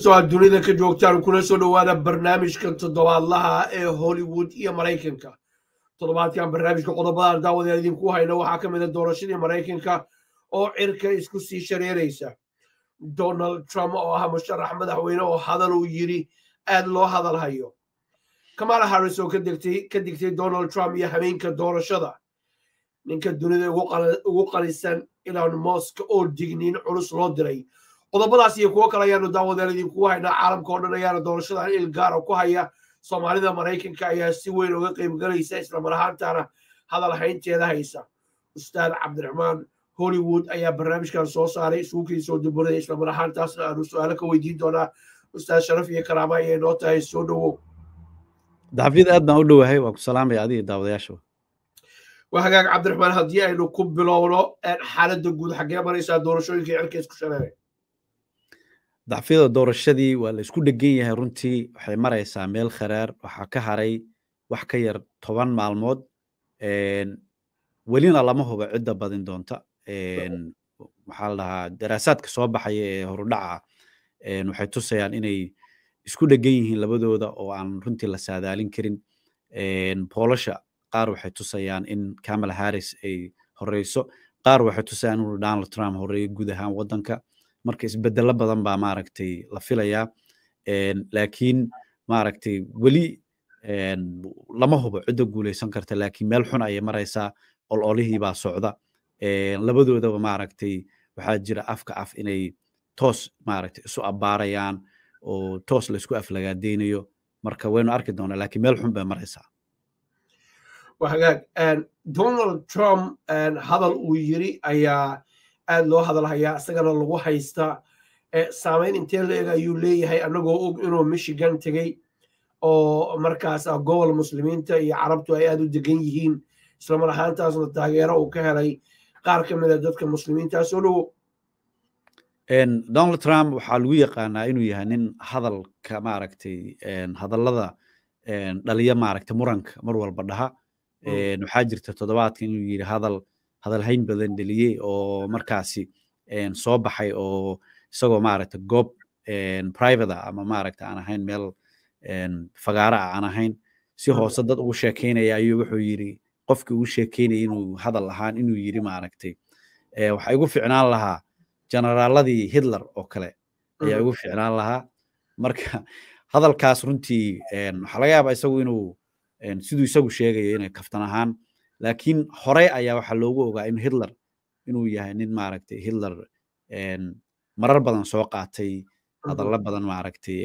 dunida ka joogtaan kuna soo dhawaada barnaamijka toddobaadlaha ee hollywood iyo maraykanka toddobaadkan barnaamijka qodobadaan daawadeen idinku hayno waxaa ka mid a doorashadii maraykanka oo cirka isku sii shareeraysa donald trump oo ah musharax madaxweyne oo hadal uu yidhi aad loo hadal hayo kamala harris oo ka digtay donald trump iyo habeenka doorashada ninka dunida ugu qalisan elon mosk oo digniin culus loo diray qodobadaas iyo kuwo kale ayaanu daawadeen idinkugu haynaa caalamka o dhan ayaana doorashadan il gaara ku haya soomaalida maraykanka ayaa si weyn uga qaybgalaysa islamar ahaantaana hadal haynteeda haysa ustaad cabdiraxmaan hollywood ayaa barnaamijkan soo saaray isuukii soo duburada islamar ahaantaasna aanu su-aalo ka weydiin doonaa ustaad sharaf iyo karaama ayay noo tahay soo dhowow daxafyad aad baan u dhowahay waa ku salaamaya adiga daawadayaasha waa hagaag cabdiraxmaan haddii aynu ku bilowno xaaladda guud xaggee maraysaa doorashooyinka cirka isku shareeray dacfiyada doorashadii waa la isku dhegan yahay runtii waxay maraysaa meel kharaar waxaa ka haray wax ka yar toban maalmood welina lama hubo cidda badin doonta waxaa la dhahaa daraasaadka soo baxaya ee horudhaca waxay tusayaan inay isku dhegan yihiin labadooda oo aan runtii la saadaalin karin boolasha qaar waxay tusayaan in camal harris ay horeyso qaar waxay tusayaan inuu donald trump horeeyo guud ahaan waddanka marka isbedelo badan baa maaragtay la filayaa laakiin maaragtay weli lama hubo cidda guuleysan karta laakiin meel xun ayay maraysaa ololihii baa socda labadoodaba maaragtay waxaa jira afka af inay toos maaragtay isu abbaarayaan oo toos laysku aflagaadeynayo marka waynu arki doonaa laakiin meel xun bay maraysaa donald trump hadal uu yiri ayaa aad loo hadalhayaa isagana lagu haysta saamayn intee la eg ayuu leeyahay annagoo og inuu michigan tegey oo markaas ah, gobol muslimiinta iyo carabtu ay aad u degan yihiin islamar ahaantaasna taageero uu ka helay qaar ka mida ah dadka muslimiintaas oo dhowo donald trump waxaa lagu yaqaanaa inuu yahay nin hadalka maaragtay hadallada dhaliya maaragtay muranka mar walba dhaha hmm. waxaa jirta toddobaadka inuu yidhi hadal hadalhayn badan dheliyey oo markaasi soo baxay oo isagoo maaragta goob private ah ama maaragta aan ahayn meel fagaara ah aan ahayn si hoose dad ugu sheekaynaya ayuu wuxuu yidhi qofkii ugu sheekaynaya inuu hadal ahaan inuu yidhi maaragtay waxaa igu ficnaan lahaa generaaladii hitler oo kale ayaa igu ficnaan lahaa marka hadalkaas runtii waxaa laga yaabaa isagu inuu siduu isagu sheegayo inay kaftan ahaan laakiin horey ayaa waxaa loogu ogaa in hitler inuu yahay nin maaragtay hitler marar badan soo qaatay hadalla badan maaragtay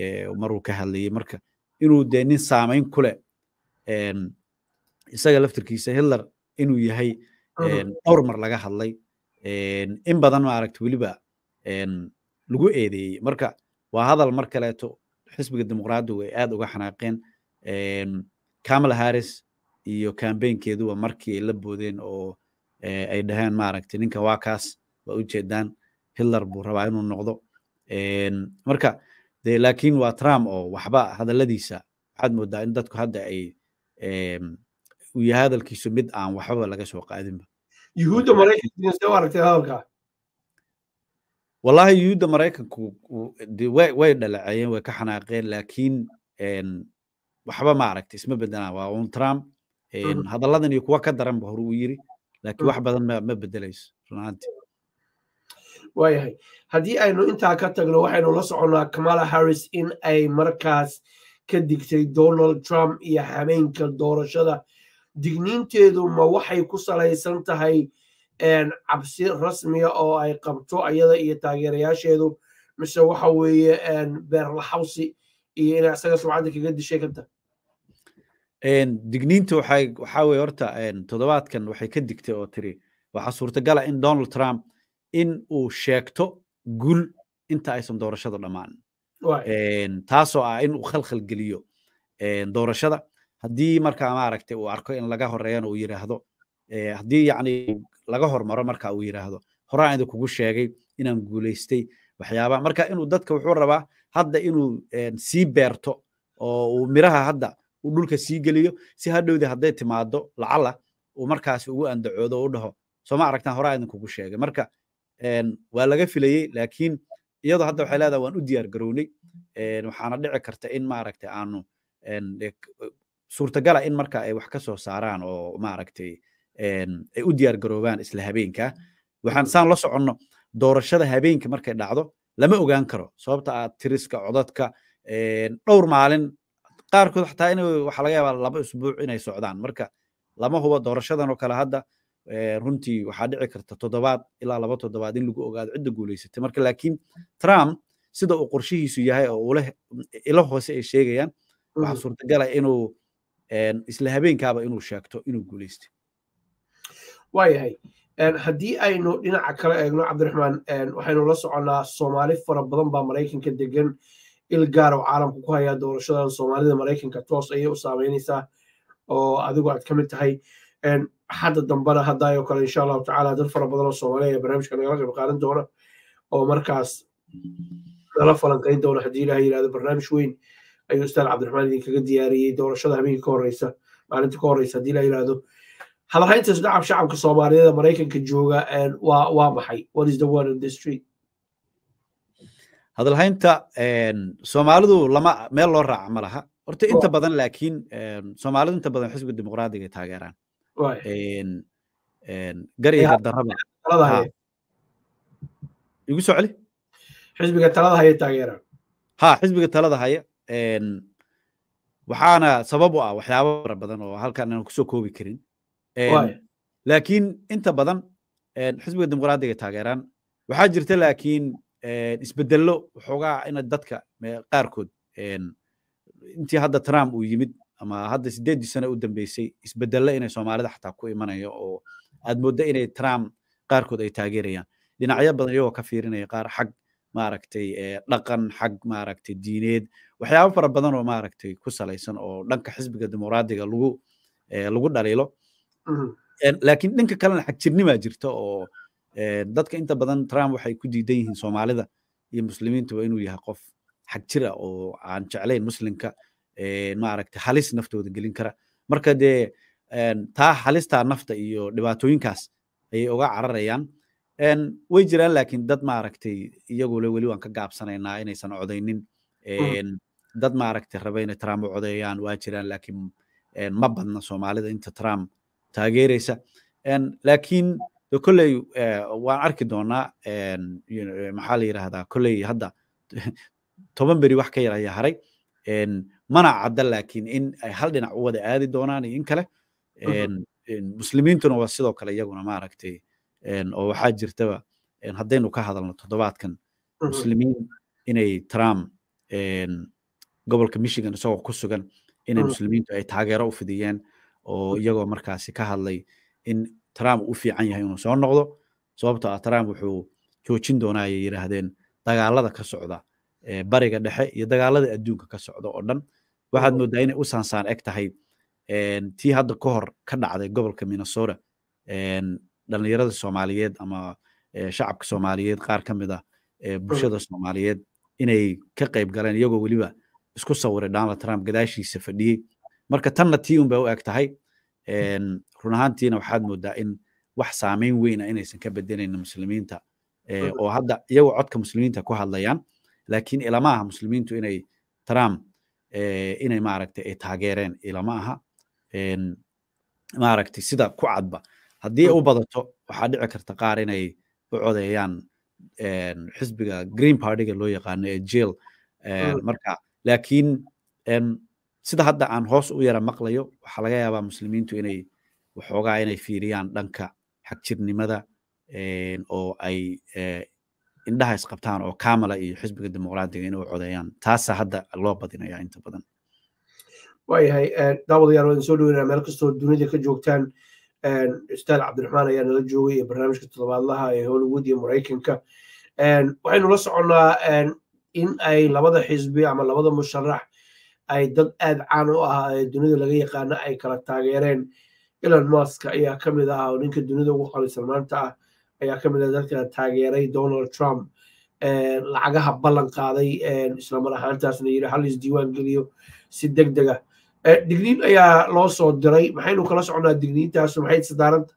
maruu ka hadlayay marka inuu dee nin saamayn kule isaga laftirkiisa hitler inuu yahay dhowr mar laga hadlay in badan maaragtay weliba lagu eedeeyey marka waa hadal mar kaleeto xisbiga dimuqraadigu ay aad uga xanaaqeen kamal harris iyo kambaynkeeduba markii ay la boodeen oo eh, ay dhaheen maaragtay ninkan waa kaas waa u jeedaan hitler buu rabaa inuu noqdo marka de laakiin waa trump oo waxba hadalladiisa waxaad moodaa in dadku hadda ay u hadalkiisu mid aan waxbaba laga soo qaadinba yuhuudda maraykanka waa aragtay hadalkaa wallahi yuhuudda maraykanku way dhaleeceeyeen way ka xanaaqeen laakiin waxba ma aragtay isma bedelaan waa un trump hadaladan iyo kuwa ka daranba ba hore uu yiri laakiin wax badan ma bedelayso runaantii waayahay haddii aynu intaa ka tagno waxaynu la soconaa kamala harris in ay markaas ka digtay donald trump iyo habeenka doorashada digniinteedu ma waxay ku salaysan tahay cabsi rasmiya oo ay qabto ayada iyo taageerayaasheedu mise waxa weeye beerlaxawsi iyo inay isaga sumcadda kaga dishay kanta digniinta waxay waxaa weye horta toddobaadkan waxay ka digtay oo tiri waxaa suurtagala in donald trump in uu sheegto gul inta aysan doorashada dhammaan taasoo ah inuu khalkhal geliyo doorashada haddii markaa maaragtay uu arko in laga horeeyana uu yidhaahdo haddii yacni laga hormaro marka uu yidhaahdo horaan idin kugu sheegay inaan guulaystay waxyaabaha marka inuu dadka wuxuu rabaa hadda inuu sii beerto oo uu miraha hadda u dhulka sii geliyo si hadhowdi hadday timaado lacala uu markaas ugu andacoodo u dhaho sooma aragtaan horaa idinkugu sheegay marka waa laga filayey laakiin iyadoo hadda waxay leedaha waan u diyaar garownay waxaana dhici karta in maaragta aanu suurtagala in marka ay wax ka saaraan oo maaragtay ay u diyaar garoobaan isla habeenka waxaan saan la soconno doorashada habeenka markay dhacdo lama ogaan karo sababta ah tiriska codadka dhowr maalin qaarkood xataa in waxa laga yaabaa laba usbuuc inay socdaan marka lama hubo doorashadan oo kale hadda runtii waxaa dhici karta toddobaad ilaa laba toddobaad in lagu ogaado cidda guulaysatay marka laakiin trump sida uu qorshihiisu yahay oo ilo hoose ay sheegayaan waxaa mm. suurtagala inuu isla habeenkaaba inuu sheegto inuu guulaystay waayahay haddii aynu dhinaca kale eegno cabdiraxmaan waxaynu la soconnaa soomaali fara badan baa maraykanka degan il gaar oo caalamka ku hayaa doorashadan soomaalida maraykanka toos ayay u saameynaysaa oo adigu aad ka mid tahay xadda dambena haddaayoo kale insha allahu tacaala dad fara badan oo soomaaliya ayaa barnaamijka nagala qayb qaadan doona oo markaas nala falanqayn doona haddii ilaah yidhahdo barnaamij weyn ayuu ustaad cabdiraxmaan idinkaga diyaariyey doorashada habeenkii ka horeysa maalinta ka horeysa haddii ilaah yidhahdo hadalhayntaas dhacab shacabka soomaaliyeed ee maraykanka jooga waa maxay what is the word on the street hadalhaynta soomaalidu lama meel loo raaca ma laha horta inta badan laakiin soomaalidu inta badan xisbi dimuqraadiga ay taageeraan garyiga daraba igu soo celi xisbiga talada haya taageeraan ha xisbiga talada haya waxaana sabab u ah waxyaabo fara badan oo halkan aan kusoo koobi karin laakiin inta badan xisbiga dimuqraadiga ay taageeraan waxaa jirta laakiin isbedello waxoogaa ina dadka qaarkood intii hadda trump uu yimid ama hadda sideeddii sane u dambeysay isbedello inay soomaalida xataa ku imanayo oo aad moodda inay trump qaarkood ay taageerayaan dhinacyo badan iyagoo ka fiirinaya qaar xag maaragtay dhaqan xag maaragtay diineed waxyaaba fara badan oo maaragtay ku salaysan oo dhanka xisbiga dimuqraadiga lagu lagu dhaliilo mm-hmm. laakiin dhanka kalena xagjirnimaa jirta oo dadka inta badan trump waxay ku diidan yihiin soomaalida iyo muslimiintaba inuu yahay qof xag jir ah oo aan jeclayn muslimka maaragta halis naftooda gelin kara marka dee taa halistaa nafta iyo dhibaatooyinkaas ayay uga cararayaan way jiraan laakiin dad maaragtay iyagule weli waan ka gaabsanaynaa inaysan codaynin mm-hmm. dad maaragtay raba inay trump u codeeyaan waa jiraan laakiin ma badna soomaalida inta trump taageeraysa laakiin kolley eh, waan arki doonaa maxaa la yidhahdaa kolley hadda toban beri wax ka yar ayaa haray mana cadda laakiin in ay hal dhinac u wada aadi doonaan iyo in kale uh-huh. muslimiintuna waa sidoo kale iyaguna maaragtay oo waxaa jirtaba haddaynu ka hadalno toddobaadkan uh-huh. muslimiin inay trump gobolka michigan isagoo ku sugan inay uh-huh. muslimiintu ay taageero u fidiyeen oo iyagoo markaasi ka hadlay in trump u fiican yahay inuu soo noqdo sababto ah trump wuxuu joojin doonaa ayay yidhaahdeen dagaalada ka socda bariga dhexe iyo dagaalada adduunka ka socda oo dhan waxaad moodaa inay u saansaan eg tahay tii hadda ka hor ka dhacday gobolka minnesota dhalinyarada soomaaliyeed ama shacabka soomaaliyeed qaar ka mid ah hmm. bulshada soomaaliyeed inay ka qayb galeen iyagoo weliba isku sawiray donald trump gadaashiisa fadhiyey marka tanna tii unbay u eg tahay run ahaantiina waxaad moodaa in wax saameyn weyna ah inaysan ka bedelaynin muslimiinta oo hadda iyagoo codka muslimiinta ku hadlayaan laakiin ilama aha muslimiintu inay trump inay maaragtay ay taageereen ilama aha maaragtay sida ku cadba haddii u badato waxaa dhici karta qaar inay u codeeyaan xisbiga green partyga loo yaqaano ee jail marka laakiin sida hadda aan hoos u yara maqlayo waxaa laga yaabaa muslimiintu inay waxoogaa inay fiiriyaan dhanka xagjirnimada oo ay eh, indhaha isqabtaan oo kamala iyo xisbiga dimuqraadiga inay u codeeyaan taasa hadda loo badinaya inta badan waayahay eh, daawadayaal waan soo dhaweynaa meel kastoo dunida ka joogtaan ustaad cabdiraxmaan ayaa nala joogay iyo barnaamijka toddobaadlaha ee hollywood iyo maraykanka waxaynu la soconnaa in ay labada xisbi ama labada musharax ay dad aad caan u ahaa ee dunida laga yaqaano ay kala taageereen elon musk ayaa ka mid ahaa oo ninka dunida ugu qalisan maanta ah ayaa kamid mid ah dadka taageeray donald trump lacagaha ballan qaaday islamar ahaantaasna yiri hal isdiiwaan geliyo si deg dega digniin ayaa loo soo diray maxaynu kala soconaa digniintaas maxay sadaaranta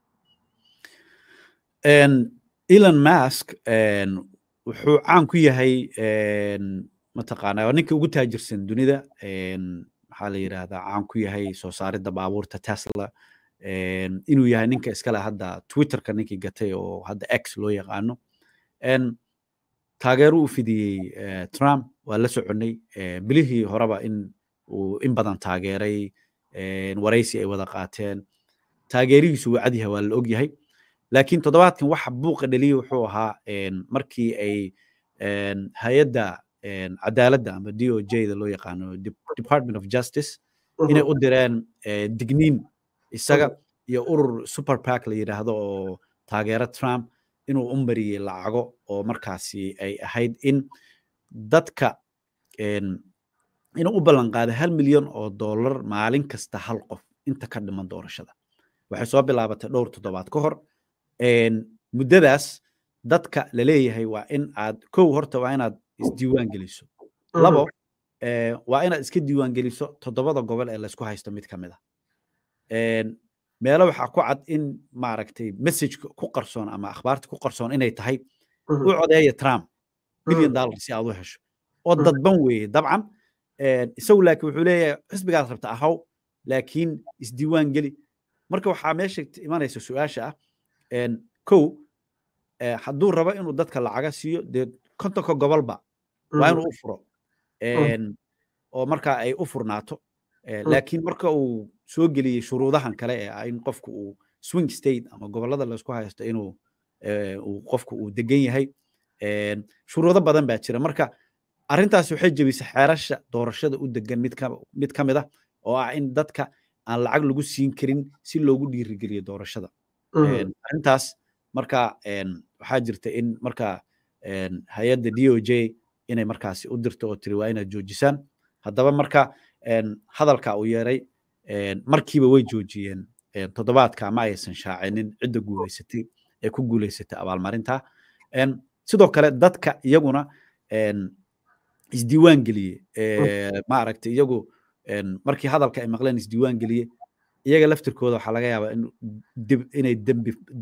elon musk wuxuu caan ku yahay mataqaana waa ninka ugu taajirsan dunida maxaa la yidhahdaa caan ku yahay soo saaridda baabuurta tesla inuu yahay ninka iskale hadda twitterka ninkii gatay oo hadda x loo yaqaano taageero u fidiyey eh, trump waa la soconnay eh, bilihii horeba in uu in badan taageeray waraysi ay wada qaateen taageerihiisu wuu cadyahay waa la ogyahay laakiin toddobaadkan waxa buuqa dheliyey wuxuu ahaa markii ay hay-adda cadaaladda ama d o j da loo yaqaano department of justice mm-hmm. inay u direen eh, digniin isaga mm-hmm. iyo urur superpark la yidhaahdo oo taageera trump inuu u mariyey lacago oo markaasi ay ahayd in dadka inuu u ballanqaada hal milyan oo dollar maalin kasta hal qof inta ka dhiman doorashada waxay soo bilaabatay dhowr toddobaad ka hor muddadaas dadka laleeyahay waa in aad kow horta waa inaad isdiiwaangeliso mm. labo eh, waa inaad iska diiwaangeliso toddobada gobol ee laysku haysto mid ka mid a ah. meelo waxaa ku cad in maaragtay messageka ku qarsoon ama akhbaarta ku qarsoon inay tahay mm-hmm. u codeeya trump billion mm. dollar si aad u hesho oo mm-hmm. dadban weeye dabcan isagu laakiin wuxuu leeyahay xisbigaad rabta ahaw laakiin isdiiwaan geli marka waxaa meesha imanaysa su-aasha ah kow eh, hadduu rabo inuu dadka lacaga siiyo dee kontonka gobolba waa inuu mm. u furo oh. oo marka ay u furnaato oh. laakiin marka uu soo geliyey shuruudahan kale ee ah in qofku uu swing state ama gobolada laysku haysto inuu qofku uu degan yahay shuruudo badan baa jira marka arrintaas waxay jebisa xeerasha doorashada u degan mid ka mid ah oo ah in dadka aan lacag lagu siin karin si loogu dhiirigeliyo doorashada mm. arrintaas marka waxaa jirta in marka hay-adda d o j inay markaasi u dirto oo tiri waa inaad joojisaan haddaba marka hadalka uu yeeray markiiba way joojiyeen toddobaadka ma aysan shaacinin cidda guuleysatay ee ku guuleysatay abaalmarinta sidoo kale dadka iyaguna isdiiwaan geliye maaragtay iyagu markii hadalka ay maqleen isdiiwaan geliye iyaga laftirkooda waxaa laga yaabaa inay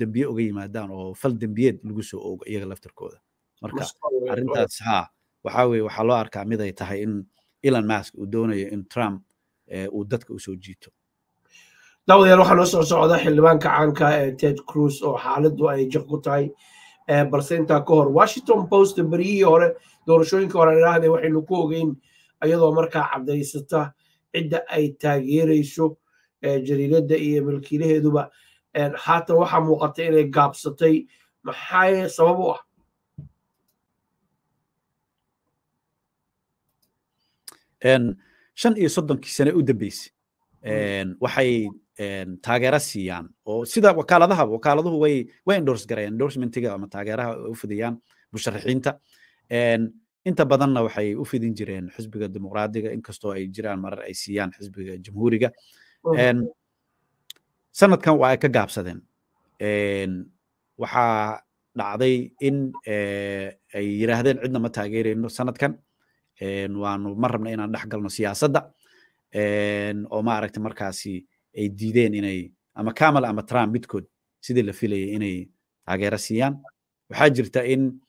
dembiye uga yimaadaan oo fal dembiyeed lagu soo oogo iyaga laftirkooda marka arrintaas haa waxa weye waxaa loo arkaa mid ay tahay in elon mask uu doonayo in trump eh, uu dadka usoo jiito dawadayaal waxaa noo soo socda xildhibaanka caanka ah ee ted cruz oo xaaladdu ay jiq ku tahay eh, balse intaa ka hor washington post beryihii hore doorashooyinka hore idhaahde waxaynu ku ogeyn ayadoo markaa caddaysata cidda ay taageerayso eh, jariiradda iyo milkiilaheeduba haatan waxaa muuqatay inay gaabsatay maxaa sabab u ah shan iyo soddonkii sane u dambeysay hmm. waxay taageero siiyaan oo sida wakaaladahaba wakaaladuhu way way endors garayaan endorsmentiga ama taageeraha u fidiyaan musharaxiinta inta badanna waxay u fidin jireen xisbiga dimuqraadiga inkastoo ay jiraan marar ay siiyaan xisbiga jamhuuriga hmm. sanadkan waa ay ka gaabsadeen waxaa dhacday in eh, ay yiraahdeen cidna ma taageerayno sanadkan waanu ma rabna inaan dhex galno siyaasadda oo maaragta markaasi ay diideen inay ama camel ama trump midkood sidii la filayay inay taageero siiyaan waxaa jirta in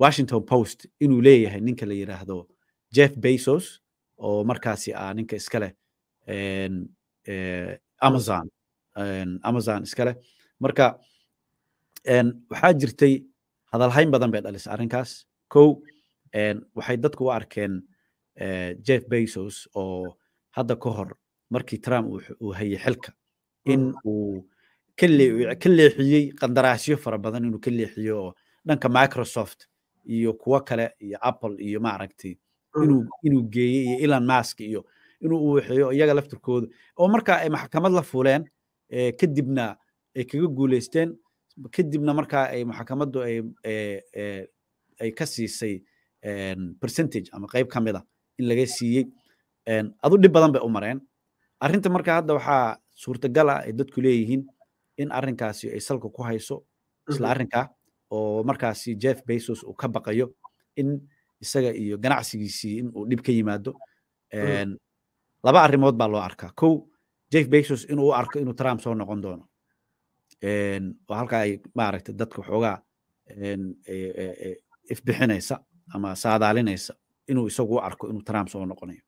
washington post inuu leeyahay ninka la yidhaahdo jeff bezos oo markaasi ah ninka iska eh, amazon amazon iska marka waxaa jirtay hadalhayn badan bay dhalisa arrinkaas kow waxay dadku u arkeen eh, jeff bezos oo hadda ka hor markii trump uu hayay xilka hmm. in uu ka leexiyey qandaraasyo fara badan inuu ka leexiyo oo dhanka microsoft iyo kuwo kale iyo apple iyo maaragtay hmm. inuu inuu geeyey iyo elon mask iyo inuu uwaxeeyo iyaga laftirkooda oo markaa ay maxkamad la fuleen eh, kadibna ay kaga guuleysteen kadibna markaa ay maxkamaddu ay eh, ay ka siisay percentage ama qayb kamid a in laga siiyey adu dhib badan bay u mareen arrinta marka hadda waxaa suurtagal ah ay dadku leeyihiin in arrinkaasi ay salka ku hayso isla arrinkaa oo markaasi jeff bezos uu ka baqayo in isaga iyo ganacsigiisii in dhib ka yimaado laba arrimood baa loo arkaa kow jeff bezos inuu u arko inuu trump soo noqon doono oo halka ay maaragta dadka waxoogaa ifbixinaysa ama saadaalinaysa inuu isagu arko inuu trump soo noqonayo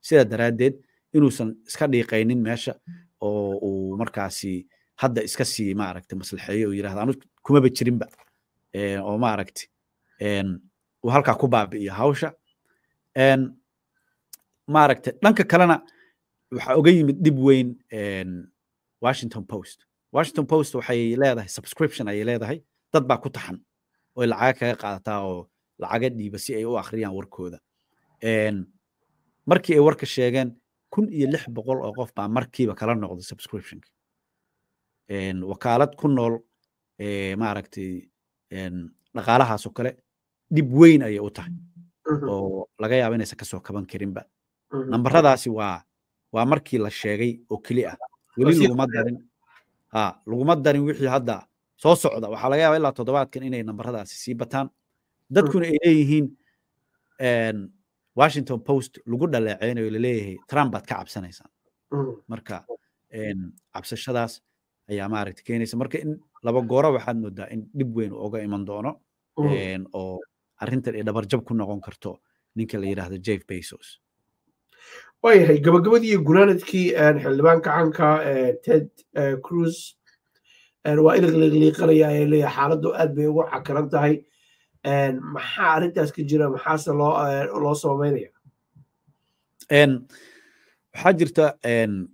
sidaa daraaddeed inuusan iska dhiiqaynin meesha oo uu markaasi hadda iska sii maaragte maslaxeeyo oo yirahda anu kumaba jirinba oo maaragte uu halkaa ku baabi'iyo hawsha maaragte dhanka kalena waxaa oga yimid dhib weyn washington post washington post waxay leedahay subscription ayay leedahay dad baa ku taxan oy lacaga kaga qaadataa oo lacaga dhiiba si ay u akhriyaan warkooda markii ay warka sheegeen kun iyo lix boqol oo qof baa markiiba kala noqday subscriptionka wakaalad ku nool maaragtay dhaqaalahaasoo kale dhib weyn ayay u tahay mm-hmm. oo laga yaaba inaysan kasoo kaban karinba mm-hmm. nambaradaasi waa waa markii la sheegay oo keli ah weli laguma darin ha laguma darin wixii hadda soo socda waxaa laga yaaba ilaa toddobaadkan inay nambaradaasi sii bataan dadkuna ay leeyihiin washington post lagu dhaleeceynayo laleeyahay trump baad ka cabsanaysaan mm. marka cabsashadaas ayaa maaragta keenaysa marka in laba goora waxaad moodaa in dhib weyn oga iman doono mm. oo arrintan ay dhabarjab ku noqon karto ninka la yidhaahdo jeff bezos waayahay gabagabadii gunaanadkii xildhibaanka canka eh, ted eh, cruz waa iliqliiqanaya ayaa leeyahay xaaladdu aad bay ugu cakaran tahay maxaa arrintaas ka jira maxaase loo loo sababeynaya waxaa jirta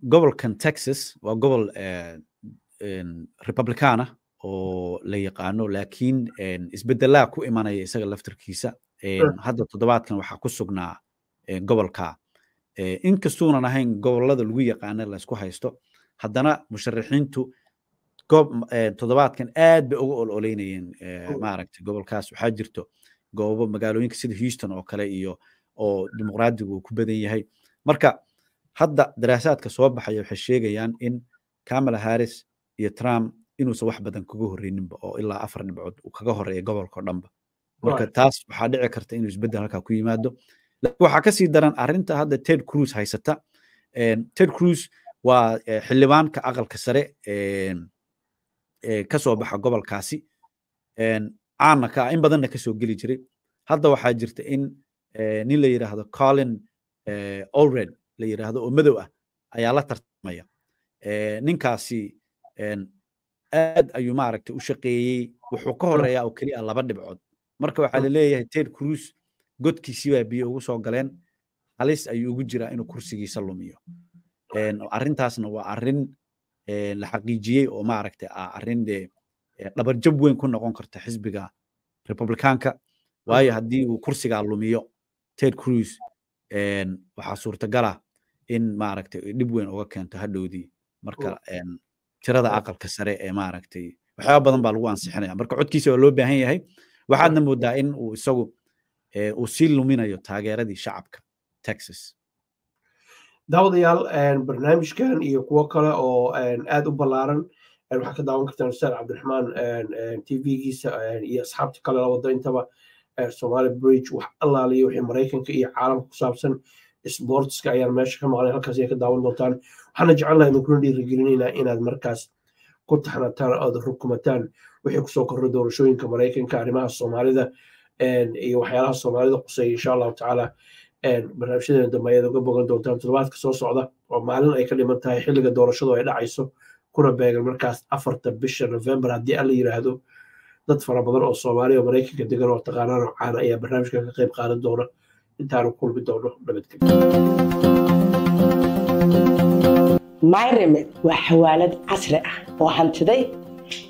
gobolkan texas waa gobol republicana ah oo la yaqaano laakiin isbedelaa ku imanaya isaga laftarkiisa hadda toddobaadkan waxaa ku sugnaa gobolka inkastuunan ahayn gobolada lagu yaqaana laysku haysto haddana musharaxiintu Eh, todobaadkan aad bay uga ololeynayeen eh, maaragtay gobolkaas waxaa jirto goobo magaalooyinka sida houston oo kale iyo oo dimuqraadigu ku badan yahay marka hadda daraasaadka soo baxaya waxay sheegayaan in kamala harris iyo trump inuusan wax badan kaga horreyninba oo ilaa afar dhibcood uu kaga horeeya gobolka dhanba marka taas waxaa dhici karta inuu isbeddel halkaa ku yimaado waxaa kasii daran arrinta hadda ted cruz haysata eh, ted cruz waa xildhibaanka aqalka sare kasoo baxa gobolkaasi caanna ka ah in badanna kasoo geli jiray hadda waxaa jirta in nin la yidhaahdo colin olred la yidhaahdo oo madow ah ayaa la tartamaya ninkaasi aad ayuu maaragtay u shaqeeyey wuxuu ka hmm. horeeyaa oo keliya laba dhibcood marka waxaa la hmm. leeyahay ted cruz godkiisii baa biyo ugu soo galeen halis ayuu ugu jiraa inuu kursigiisa lumiyo hmm. arrintaasna waa arrin la xaqiijiyey oo maaragta ah arrin de dhabarjab weyn ku noqon karta xisbiga republicanka waayo haddii uu kursigaa lumiyo ted cruz waxaa suurtagala in maaragta dhib weyn uga keento hadhowdii marka tirada aqalka sare ee maaragtay waxyaaba badan baa lagu ansixinaya marka codkiisa waa loo baahan yahay waxaadna moodaa in uu isagu uu sii luminayo taageeradii shacabka texas daawadayaal barnaamijkan iyo kuwo kale oo aad u ballaaran waxaa ka daawan kartaan ustaad cabdiraxmaan tvgiisa iyo asxaabta kale labada intaba somali bridge wax allaaliyo wixii maraykanka iyo caalamka ku saabsan sportska ayaan meesha ka maqlay halkaas ay ka daawan doontaan waxaana jecelnaha idinkuna dhiirigelinaynaa inaad markaas ku taxnataan ood rukumataan wixii kusoo korra doorashooyinka maraykanka arrimaha soomaalida iyo waxyaalaha soomaalida quseeya insha allahu tacaala barnaamijyadeena dambeeyaed uga bogan doontaan toddobaadka soo socda oo maalin ay ka dhiman tahay xilliga doorashadu ay dhacayso kuna beegan markaas afarta bisha novembar haddii alla yiraahdo dad fara badan oo soomaaliya oo maraykanka degan oo taqaanaan oo caana ayaa barnaamijka ka qayb qaadan doona intaanu kulmi doono nabadgelymyreme waa xawaalad casri ah oo hantiday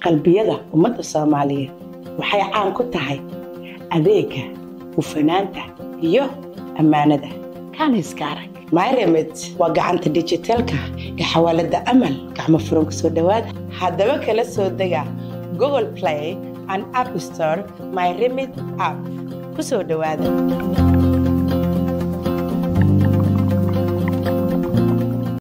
qalbiyada ummadda soomaaliyeed waxay caan ku tahay adeega hufanaanta iyo ammaanada kaaniska arag myremed waa gacanta dijitaalka ee xawaalada amal gacmo furan ku soo dhowaada haddaba kala soo dega google play and appstore myremed app ku soo dhowaada